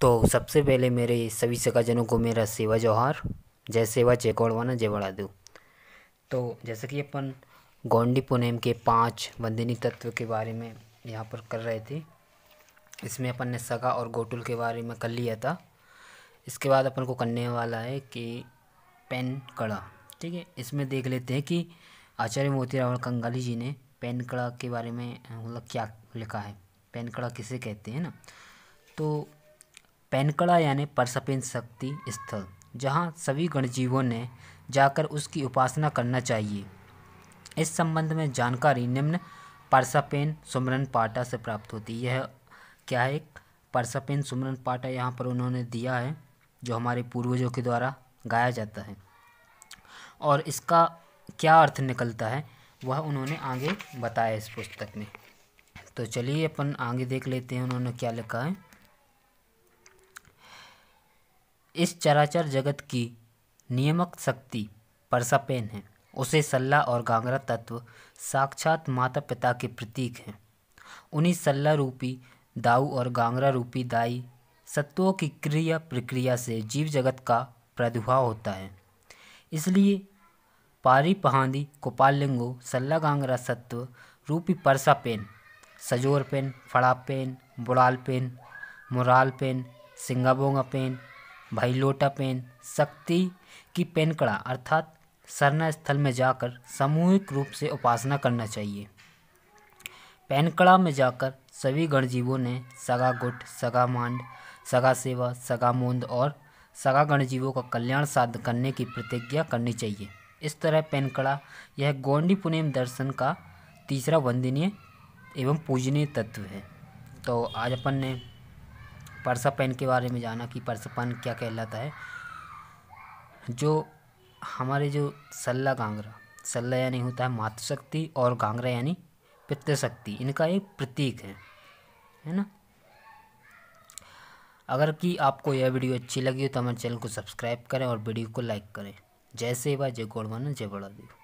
तो सबसे पहले मेरे सभी सगाजनों को मेरा सेवा जौहार जय सेवा जय कौड़वाना जय बड़ा दू तो जैसे कि अपन गौंडी पुनेम के पांच वंदनी तत्व के बारे में यहाँ पर कर रहे थे इसमें अपन ने सगा और गोटुल के बारे में कर लिया था इसके बाद अपन को करने वाला है कि पेन कड़ा ठीक है इसमें देख लेते हैं कि आचार्य मोतीरावल कंगाली जी ने पेन कड़ा के बारे में मतलब क्या लिखा है पेन कड़ा किसे कहते हैं ना तो पेनकड़ा यानी परसपिन शक्ति स्थल जहाँ सभी गणजीवों ने जाकर उसकी उपासना करना चाहिए इस संबंध में जानकारी निम्न परसापेन सुमरन पाटा से प्राप्त होती है यह क्या है परसापेन सुमरन पाटा यहाँ पर उन्होंने दिया है जो हमारे पूर्वजों के द्वारा गाया जाता है और इसका क्या अर्थ निकलता है वह उन्होंने आगे बताया इस पुस्तक में तो चलिए अपन आगे देख लेते हैं उन्होंने क्या लिखा है इस चराचर जगत की नियमक शक्ति परसापेन है उसे सल्ला और गांगरा तत्व साक्षात माता पिता के प्रतीक हैं उन्हीं सल्ला रूपी दाऊ और गांगरा रूपी दाई सत्वों की क्रिया प्रक्रिया से जीव जगत का प्रादुर्भाव होता है इसलिए पारी पहांदी लिंगो सल्ला गांगरा सत्व रूपी परसा पेन सजोर पेन फड़ा पेन बुड़ाल पेन मुराल पेन सिंगाबोंगा पेन भाई लोटा पेन शक्ति की पेनकड़ा अर्थात सरना स्थल में जाकर सामूहिक रूप से उपासना करना चाहिए पेनकड़ा में जाकर सभी गणजीवों ने सगा गुट सगा मांड सगा सेवा सगा मूंद और सगा गणजीवों का कल्याण साध करने की प्रतिज्ञा करनी चाहिए इस तरह पेनकड़ा यह गौंडी पुनेम दर्शन का तीसरा वंदनीय एवं पूजनीय तत्व है तो आज अपन ने परसापन के बारे में जाना कि परसापन क्या कहलाता है जो हमारे जो सल्ला गांगरा सल्ला यानी होता है मातृशक्ति और गांगरा यानी पितृशक्ति इनका एक प्रतीक है है ना अगर कि आपको यह वीडियो अच्छी लगी हो तो हमारे चैनल को सब्सक्राइब करें और वीडियो को लाइक करें जय सेवा जय गोड़वाना जय बड़ा देव